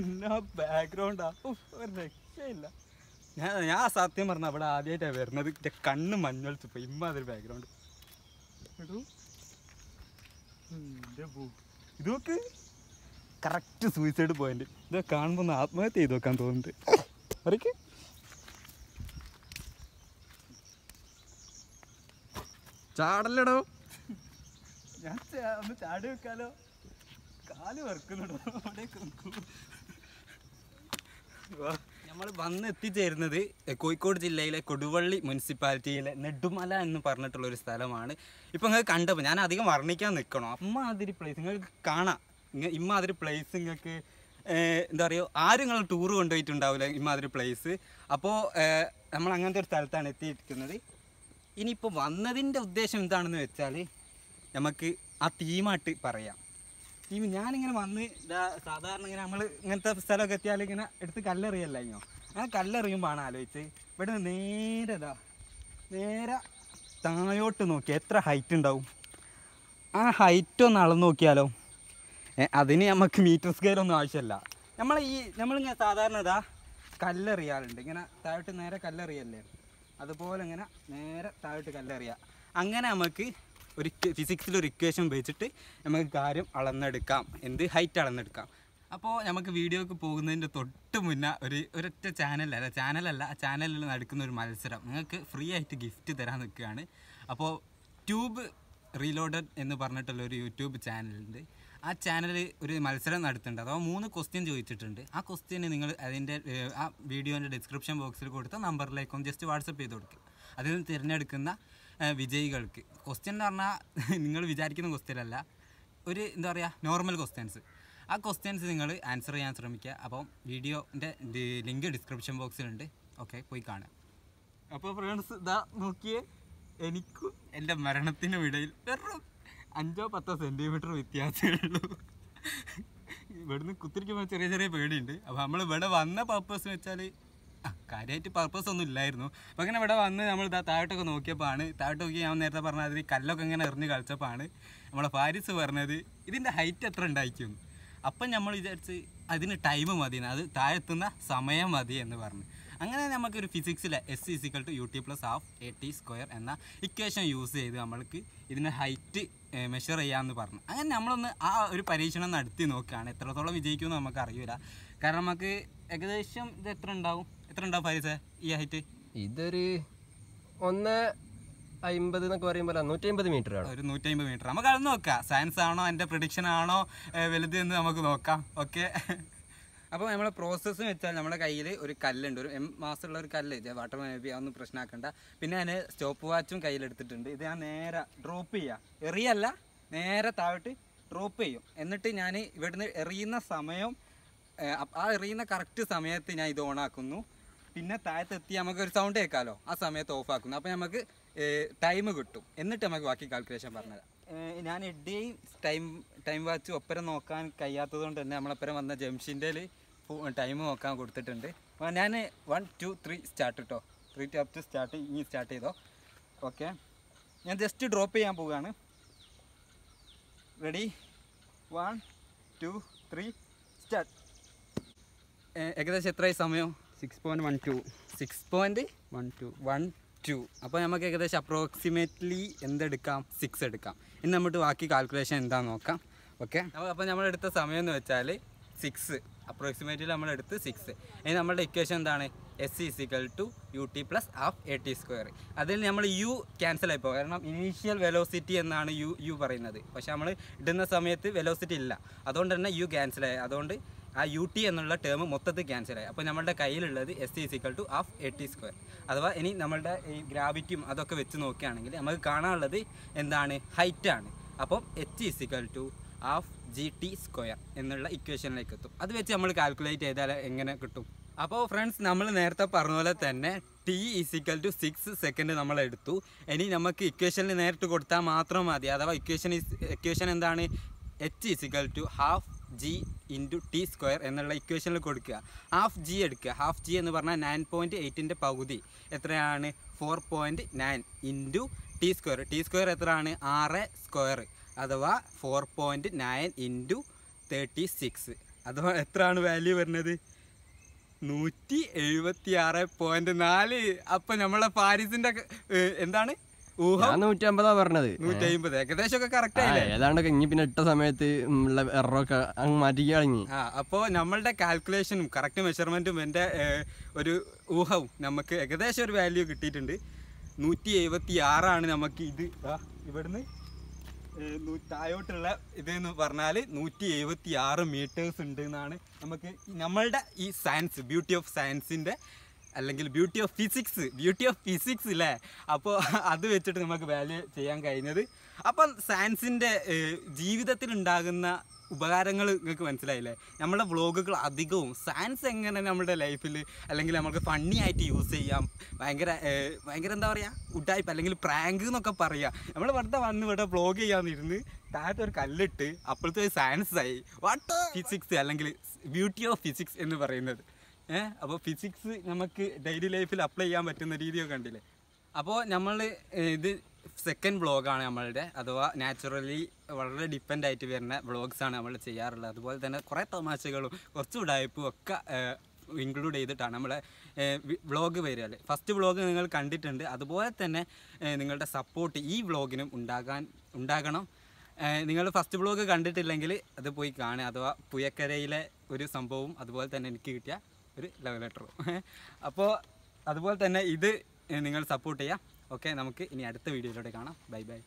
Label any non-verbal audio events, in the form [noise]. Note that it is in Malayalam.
എന്നാ ബാക്ക്ഗ്രൗണ്ടാ ഒരു രക്ഷയില്ല ഞാൻ ഞാൻ സത്യം പറഞ്ഞ അവിടെ ആദ്യമായിട്ടാ വരുന്നത് കണ്ണ് മഞ്ഞളിച്ച് പോയി ഇമ്മാതിരി ബാക്ക്ഗ്രൗണ്ട് ഇത് നോക്ക് കറക്റ്റ് സൂയിസൈഡ് പോയിന്റ് ഇത് കാണുമ്പോൾ ഒന്ന് ആത്മഹത്യ ചെയ്ത് നോക്കാൻ തോന്നുന്നുണ്ട് അറിയിക്ക് ചാടല്ലടോ ഞാൻ ഒന്ന് ചാടി വെക്കാലോ കാല് വെറുക്കുന്നുണ്ടോ നമ്മൾ വന്ന് എത്തിച്ചേരുന്നത് കോഴിക്കോട് ജില്ലയിലെ കൊടുവള്ളി മുനിസിപ്പാലിറ്റിയിലെ നെടുമല എന്ന് പറഞ്ഞിട്ടുള്ള ഒരു സ്ഥലമാണ് ഇപ്പൊ നിങ്ങൾക്ക് കണ്ടപ്പോ ഞാൻ അധികം വർണ്ണിക്കാൻ നിൽക്കണോ അമ്മാതിരി പ്ലേസ് നിങ്ങൾക്ക് കാണാം ഇമ്മാതിരി പ്ലേസ് നിങ്ങൾക്ക് എന്താ പറയുക ആരും നിങ്ങൾ ടൂർ കൊണ്ടുപോയിട്ടുണ്ടാവില്ല ഇമാതിരി പ്ലേസ് അപ്പോൾ നമ്മൾ അങ്ങനത്തെ ഒരു സ്ഥലത്താണ് എത്തിയിരിക്കുന്നത് ഇനിയിപ്പോൾ വന്നതിൻ്റെ ഉദ്ദേശം എന്താണെന്ന് വെച്ചാൽ നമുക്ക് ആ തീമായിട്ട് പറയാം ടീം ഞാനിങ്ങനെ വന്ന് ഇതാ സാധാരണ ഇങ്ങനെ നമ്മൾ ഇങ്ങനത്തെ സ്ഥലമൊക്കെ എത്തിയാൽ ഇങ്ങനെ എടുത്ത് ഞാൻ കല്ലെറിയുമ്പോൾ ആണ് ആലോചിച്ച് ഇവിടെ നേരെ ഇതാ നേരെ താഴോട്ട് നോക്കി എത്ര ഹൈറ്റ് ഉണ്ടാവും ആ ഹൈറ്റ് ഒന്ന് അളന്ന് നോക്കിയാലോ അതിന് നമുക്ക് മീറ്റർ ഒന്നും ആവശ്യമില്ല നമ്മൾ ഈ നമ്മളിങ്ങനെ സാധാരണ ഇതാ കല്ലെറിയാറുണ്ട് ഇങ്ങനെ താഴോട്ട് നേരെ കല്ലെറിയല്ലേ അതുപോലെ ഇങ്ങനെ നേരെ താഴോട്ട് കല്ലെറിയുക അങ്ങനെ നമുക്ക് ഒരു ഫിസിക്സിൽ ഒരു ഇക്വേഷൻ വെച്ചിട്ട് നമുക്ക് കാര്യം അളന്നെടുക്കാം എന്ത് ഹൈറ്റ് അളന്നെടുക്കാം അപ്പോൾ നമുക്ക് വീഡിയോക്ക് പോകുന്നതിൻ്റെ തൊട്ട് മുന്നേ ഒരു ഒരൊറ്റ ചാനലല്ല ചാനലല്ല ആ ചാനലിൽ നടക്കുന്ന ഒരു മത്സരം നിങ്ങൾക്ക് ഫ്രീ ആയിട്ട് ഗിഫ്റ്റ് തരാൻ നിൽക്കുകയാണ് അപ്പോൾ ട്യൂബ് റീലോഡഡ് എന്ന് പറഞ്ഞിട്ടുള്ള ഒരു യൂട്യൂബ് ചാനലുണ്ട് ആ ചാനൽ ഒരു മത്സരം നടത്തുന്നുണ്ട് അതോ മൂന്ന് ക്വസ്റ്റ്യൻ ചോദിച്ചിട്ടുണ്ട് ആ ക്വസ്റ്റ്യന് നിങ്ങൾ അതിൻ്റെ ആ വീഡിയോൻ്റെ ഡിസ്ക്രിപ്ഷൻ ബോക്സിൽ കൊടുത്ത നമ്പറിലേക്കും ജസ്റ്റ് വാട്സപ്പ് ചെയ്ത് കൊടുക്കുക അതിൽ നിന്ന് തിരഞ്ഞെടുക്കുന്ന വിജയികൾക്ക് ക്വസ്റ്റ്യൻ എന്ന് പറഞ്ഞാൽ [laughs] നിങ്ങൾ വിചാരിക്കുന്ന ക്വസ്റ്റ്യൻ അല്ല ഒരു എന്താ പറയുക നോർമൽ ക്വസ്റ്റ്യൻസ് ആ ക്വസ്റ്റ്യൻസ് നിങ്ങൾ ആൻസർ ചെയ്യാൻ ശ്രമിക്കുക അപ്പം വീഡിയോൻ്റെ ലിങ്ക് ഡിസ്ക്രിപ്ഷൻ ബോക്സിലുണ്ട് ഓക്കെ പോയി കാണുക അപ്പോൾ ഫ്രണ്ട്സ് ഇതാ നോക്കിയേ എനിക്കും എൻ്റെ മരണത്തിനും ഇടയിൽ വെറും അഞ്ചോ പത്തോ സെൻറ്റിമീറ്റർ വ്യത്യാസമേ ഉള്ളൂ ഇവിടുന്ന് കുത്തിരിക്കുമ്പോൾ ചെറിയ ചെറിയ പേടിയുണ്ട് അപ്പോൾ നമ്മൾ ഇവിടെ വന്ന പർപ്പസ് വെച്ചാൽ കാര്യമായിട്ട് പർപ്പസ് ഒന്നും ഇല്ലായിരുന്നു അപ്പോൾ അങ്ങനെ ഇവിടെ വന്ന് നമ്മൾ ഇതാ താഴോട്ടൊക്കെ നോക്കിയപ്പോൾ ആണ് താഴോട്ട് നോക്കി ഞാൻ നേരത്തെ പറഞ്ഞ അതിൽ കല്ലൊക്കെ ഇങ്ങനെ എറിഞ്ഞ് കളിച്ചപ്പോൾ ആണ് നമ്മളെ പാരിസ് പറഞ്ഞത് ഇതിൻ്റെ ഹൈറ്റ് എത്ര ഉണ്ടായിരിക്കും അപ്പം നമ്മൾ വിചാരിച്ച് അതിന് ടൈം മതി അത് താഴെത്തുന്ന സമയം മതി എന്ന് പറഞ്ഞു അങ്ങനെ നമുക്കൊരു ഫിസിക്സിലെ S is equal to U T plus half A T square എന്ന ഇക്വേഷൻ യൂസ് ചെയ്ത് നമ്മൾക്ക് ഇതിന് ഹൈറ്റ് മെഷർ ചെയ്യാമെന്ന് പറഞ്ഞു അങ്ങനെ നമ്മളൊന്ന് ആ ഒരു പരീക്ഷണം നടത്തി നോക്കുകയാണ് എത്രത്തോളം വിജയിക്കുമെന്ന് അറിയില്ല കാരണം നമുക്ക് ഏകദേശം ഇത് എത്ര ഉണ്ടാവും എത്ര ഉണ്ടാവും പാരീസേ ഈ ഹൈറ്റ് ഇതൊരു ഒന്ന് അമ്പത് എന്നൊക്കെ പറയുമ്പോൾ നൂറ്റി അമ്പത് മീറ്റർ ആണ് ഒരു നൂറ്റി അമ്പത് മീറ്റർ നമുക്ക് അത് നോക്കാം സയൻസ് ആണോ എൻ്റെ പ്രഡിക്ഷൻ ആണോ വലുത് എന്ന് നമുക്ക് നോക്കാം ഓക്കെ അപ്പോൾ നമ്മളെ പ്രോസസ്സ് വെച്ചാൽ നമ്മുടെ കയ്യിൽ ഒരു കല്ലുണ്ട് ഒരു എം മാസമുള്ള ഒരു കല്ല് വാട്ടർ മേബി അതൊന്നും പ്രശ്നമാക്കണ്ട പിന്നെ ഞാൻ സ്റ്റോപ്പ് വാച്ചും കയ്യിലെടുത്തിട്ടുണ്ട് ഇത് ഞാൻ നേരെ ഡ്രോപ്പ് ചെയ്യുക എറിയല്ല നേരെ താഴ്ത്തി ഡ്രോപ്പ് ചെയ്യും എന്നിട്ട് ഞാൻ ഇവിടുന്ന് എറിയുന്ന സമയം ആ എറിയുന്ന കറക്റ്റ് സമയത്ത് ഞാൻ ഇത് ഓണാക്കുന്നു പിന്നെ എത്തി നമുക്ക് ഒരു സൗണ്ട് കേൾക്കാമല്ലോ ആ സമയത്ത് ഓഫ് ആക്കുന്നു അപ്പോൾ നമുക്ക് ടൈം കിട്ടും എന്നിട്ട് നമുക്ക് ബാക്കി കാൽക്കുലേഷൻ പറഞ്ഞുതരാം ഞാൻ എഡിയും ടൈം ടൈം വാച്ച് ഒപ്പരം നോക്കാൻ കഴിയാത്തത് കൊണ്ട് തന്നെ നമ്മളൊപ്പരം വന്ന ജംഷിൻ്റെ ടൈം നോക്കാൻ കൊടുത്തിട്ടുണ്ട് ഞാൻ വൺ ടു ത്രീ സ്റ്റാർട്ട് കിട്ടോ three two up to start ഇനി സ്റ്റാർട്ട് ചെയ്തോ ഓക്കെ ഞാൻ ജസ്റ്റ് ഡ്രോപ്പ് ചെയ്യാൻ പോവുകയാണ് ready one two three start ഏകദേശം എത്രയായി സമയം six point one two six point one two one two അപ്പോൾ നമുക്ക് ഏകദേശം അപ്രോക്സിമേറ്റ്ലി എന്തെടുക്കാം സിക്സ് എടുക്കാം ഇനി നമുക്ക് ബാക്കി കാൽക്കുലേഷൻ എന്താണെന്ന് നോക്കാം ഓക്കെ അപ്പോൾ നമ്മളെടുത്ത സമയം എന്ന് വെച്ചാൽ സിക്സ് അപ്രോക്സിമേറ്റ്ലി നമ്മളെടുത്ത് സിക്സ് ഇനി നമ്മുടെ ഇക്വേഷൻ എന്താണ് S is equal to U T plus half A T square അതിൽ നമ്മൾ യു ക്യാൻസൽ ആയിപ്പോൾ കാരണം ഇനീഷ്യൽ വെലോസിറ്റി എന്നാണ് യു യു പറയുന്നത് പക്ഷേ നമ്മൾ ഇടുന്ന സമയത്ത് വെലോസിറ്റി ഇല്ല അതുകൊണ്ട് തന്നെ യു ക്യാൻസൽ ആയി അതുകൊണ്ട് ആ യു ടി എന്നുള്ള ടേം മൊത്തത്തിൽ ക്യാൻസലായി അപ്പോൾ നമ്മളുടെ കയ്യിലുള്ളത് S T is equal to half A T square അഥവാ ഇനി നമ്മളുടെ ഈ ഗ്രാവിറ്റിയും അതൊക്കെ വെച്ച് നോക്കുകയാണെങ്കിൽ നമുക്ക് കാണാനുള്ളത് എന്താണ് ഹൈറ്റാണ് അപ്പം H is equal to half G T square എന്നുള്ള ഇക്വേഷനിലേക്ക് എത്തും അത് വെച്ച് നമ്മൾ കാൽക്കുലേറ്റ് ചെയ്താൽ എങ്ങനെ കിട്ടും അപ്പോൾ ഫ്രണ്ട്സ് നമ്മൾ നേരത്തെ പറഞ്ഞ പോലെ തന്നെ T is equal to six second നമ്മൾ എടുത്തു ഇനി നമുക്ക് ഇക്വേഷനിൽ നേരിട്ട് കൊടുത്താൽ മാത്രം മതി അഥവാ ഇക്വേഷൻ ഇക്വേഷൻ എന്താണ് H is equal to half g into t square എന്നുള്ള ഇക്വേഷനിൽ കൊടുക്കുക ഹാഫ് ജി എടുക്കുക ഹാഫ് ജി എന്ന് പറഞ്ഞാൽ നയൻ പോയിൻറ്റ് എയ്റ്റിൻ്റെ പകുതി എത്രയാണ് four point nine into t square t square എത്രയാണ് ആറ് സ്ക്വയർ അഥവാ four point nine into thirty six അഥവാ എത്രയാണ് വാല്യൂ വരുന്നത് നൂറ്റി എഴുപത്തി ആറ് പോയിൻറ്റ് നാല് അപ്പം നമ്മളെ പാരീസിൻ്റെ എന്താണ് ഞാൻ നൂറ്റമ്പതാ പറഞ്ഞത് നൂറ്റമ്പത് ഏകദേശമൊക്കെ കറക്റ്റ് ആയില്ലേ ഏതാണ്ടൊക്കെ ഇനി പിന്നെ ഇട്ട സമയത്ത് ഉള്ള എററൊക്കെ അങ്ങ് മാറ്റിക്കളഞ്ഞി അപ്പോ നമ്മളുടെ കാൽക്കുലേഷനും കറക്റ്റ് മെഷർമെന്റും എൻ്റെ ഒരു ഊഹവും നമുക്ക് ഏകദേശം ഒരു വാല്യൂ കിട്ടിയിട്ടുണ്ട് നൂറ്റി എഴുപത്തി ആറാണ് നമുക്ക് ഇത് ഇവിടുന്ന് താഴോട്ടുള്ള ഇതെന്ന് പറഞ്ഞാൽ നൂറ്റി എഴുപത്തി ആറ് മീറ്റേഴ്സ് ഉണ്ട് എന്നാണ് നമുക്ക് നമ്മളുടെ ഈ സയൻസ് ബ്യൂട്ടി ഓഫ് സയൻസിൻ്റെ അല്ലെങ്കിൽ beauty of physics beauty of physics അല്ലേ അപ്പോൾ അത് വെച്ചിട്ട് നമുക്ക് വാല്യൂ ചെയ്യാൻ കഴിഞ്ഞത് അപ്പം സയൻസിൻ്റെ ജീവിതത്തിൽ ഉണ്ടാകുന്ന ഉപകാരങ്ങൾ നിങ്ങൾക്ക് മനസ്സിലായില്ലേ നമ്മുടെ വ്ളോഗുകൾ അധികവും സയൻസ് എങ്ങനെ നമ്മുടെ ലൈഫിൽ അല്ലെങ്കിൽ നമുക്ക് ഫണ്ണി ആയിട്ട് യൂസ് ചെയ്യാം ഭയങ്കര ഭയങ്കര എന്താ പറയുക ഉഡായ്പ അല്ലെങ്കിൽ പ്രാങ്ക് എന്നൊക്കെ പറയുക നമ്മൾ വെറുതെ വന്ന് ഇവിടെ വ്ളോഗ് ചെയ്യാമെന്നിരുന്ന് താഴത്തെ ഒരു കല്ലിട്ട് അപ്പോഴത്തെ സയൻസ് ആയി വാട്ട് ഫിസിക്സ് അല്ലെങ്കിൽ ബ്യൂട്ടി ഓഫ് ഫിസിക്സ് എന്ന് പറയുന്നത് ഏഹ് അപ്പോൾ ഫിസിക്സ് നമുക്ക് ഡെയിലി ലൈഫിൽ അപ്ലൈ ചെയ്യാൻ പറ്റുന്ന രീതിയൊക്കെ കണ്ടില്ലേ അപ്പോൾ നമ്മൾ ഇത് സെക്കൻഡ് വ്ളോഗാണ് നമ്മളുടെ അഥവാ നാച്ചുറലി വളരെ ഡിപ്പെൻഡ് ആയിട്ട് വരുന്ന വ്ളോഗ്സാണ് നമ്മൾ ചെയ്യാറുള്ളത് അതുപോലെ തന്നെ കുറേ തമാശകളും കുറച്ച് ഉടായ്പും ഒക്കെ ഇൻക്ലൂഡ് ചെയ്തിട്ടാണ് നമ്മളെ വ്ളോഗ് വരിക ഫസ്റ്റ് വ്ളോഗ് നിങ്ങൾ കണ്ടിട്ടുണ്ട് അതുപോലെ തന്നെ നിങ്ങളുടെ സപ്പോർട്ട് ഈ വ്ളോഗിനും ഉണ്ടാകാൻ ഉണ്ടാകണം നിങ്ങൾ ഫസ്റ്റ് വ്ളോഗ് കണ്ടിട്ടില്ലെങ്കിൽ അത് പോയി കാണുക അഥവാ പുയക്കരയിലെ ഒരു സംഭവവും അതുപോലെ തന്നെ എനിക്ക് കിട്ടിയ ഒരു ലവ് ലെറ്റർ അപ്പോൾ അതുപോലെ തന്നെ ഇത് നിങ്ങൾ സപ്പോർട്ട് ചെയ്യുക ഓക്കെ നമുക്ക് ഇനി അടുത്ത വീഡിയോയിലൂടെ കാണാം ബൈ ബൈ